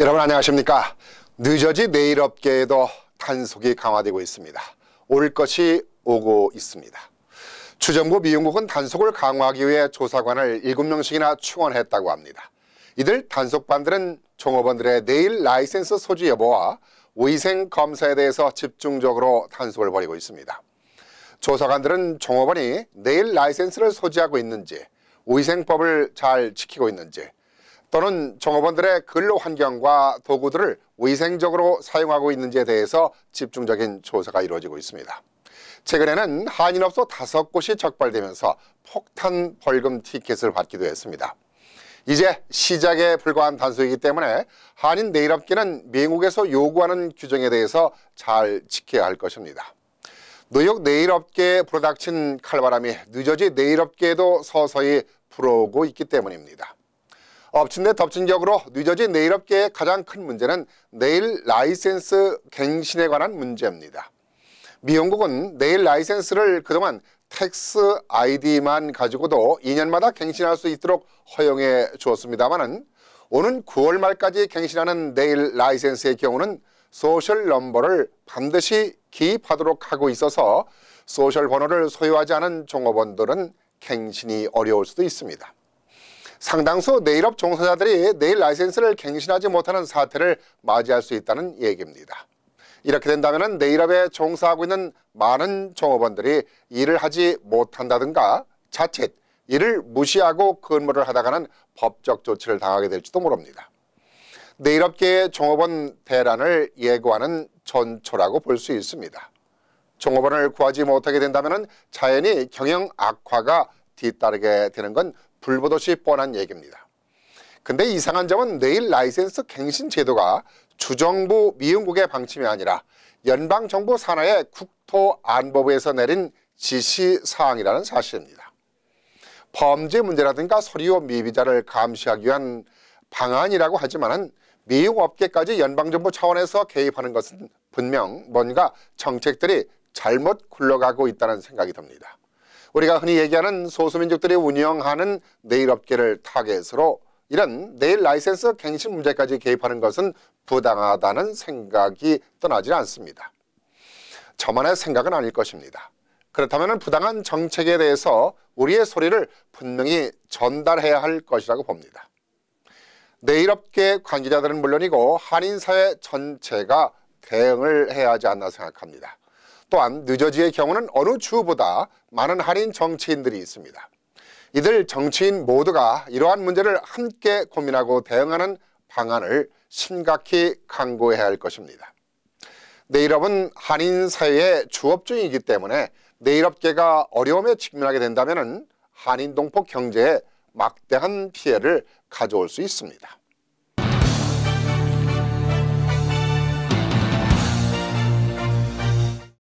여러분 안녕하십니까? 늦어지 내일 업계에도 단속이 강화되고 있습니다. 올 것이 오고 있습니다. 추정부 미용국은 단속을 강화하기 위해 조사관을 7명씩이나 충원했다고 합니다. 이들 단속반들은 종업원들의 내일 라이센스 소지 여부와 위생 검사에 대해서 집중적으로 단속을 벌이고 있습니다. 조사관들은 종업원이 내일 라이센스를 소지하고 있는지, 위생법을 잘 지키고 있는지, 또는 종업원들의 근로 환경과 도구들을 위생적으로 사용하고 있는지에 대해서 집중적인 조사가 이루어지고 있습니다. 최근에는 한인업소 다섯 곳이 적발되면서 폭탄 벌금 티켓을 받기도 했습니다. 이제 시작에 불과한 단서이기 때문에 한인 내일업계는 미국에서 요구하는 규정에 대해서 잘 지켜야 할 것입니다. 뉴욕 내일업계에 불어닥친 칼바람이 뉴저지 내일업계에도 서서히 불어오고 있기 때문입니다. 엎친 데 덮친 격으로 뉴저지 내일 업계의 가장 큰 문제는 내일 라이센스 갱신에 관한 문제입니다. 미용국은 내일 라이센스를 그동안 텍스 아이디만 가지고도 2년마다 갱신할 수 있도록 허용해 주었습니다마는 오는 9월 말까지 갱신하는 내일 라이센스의 경우는 소셜 넘버를 반드시 기입하도록 하고 있어서 소셜 번호를 소유하지 않은 종업원들은 갱신이 어려울 수도 있습니다. 상당수 내일업 종사자들이 내일 라이센스를 갱신하지 못하는 사태를 맞이할 수 있다는 얘기입니다. 이렇게 된다면 내일업에 종사하고 있는 많은 종업원들이 일을 하지 못한다든가 자칫 이를 무시하고 근무를 하다가는 법적 조치를 당하게 될지도 모릅니다. 내일업계의 종업원 대란을 예고하는 전초라고 볼 수 있습니다. 종업원을 구하지 못하게 된다면 자연히 경영 악화가 뒤따르게 되는 건 불보듯이 뻔한 얘기입니다. 근데 이상한 점은 내일 라이센스 갱신 제도가 주정부 미용국의 방침이 아니라 연방정부 산하의 국토안보부에서 내린 지시사항이라는 사실입니다. 범죄 문제라든가 서류 미비자를 감시하기 위한 방안이라고 하지만 미용업계까지 연방정부 차원에서 개입하는 것은 분명 뭔가 정책들이 잘못 굴러가고 있다는 생각이 듭니다. 우리가 흔히 얘기하는 소수민족들이 운영하는 내일업계를 타겟으로 이런 내일 라이센스 갱신 문제까지 개입하는 것은 부당하다는 생각이 떠나질 않습니다. 저만의 생각은 아닐 것입니다. 그렇다면 부당한 정책에 대해서 우리의 소리를 분명히 전달해야 할 것이라고 봅니다. 내일업계 관계자들은 물론이고 한인사회 전체가 대응을 해야 하지 않나 생각합니다. 또한 뉴저지의 경우는 어느 주보다 많은 한인 정치인들이 있습니다. 이들 정치인 모두가 이러한 문제를 함께 고민하고 대응하는 방안을 심각히 강구해야 할 것입니다. 네일업은 한인 사회의 주업종이기 때문에 네일업계가 어려움에 직면하게 된다면 한인 동포 경제에 막대한 피해를 가져올 수 있습니다.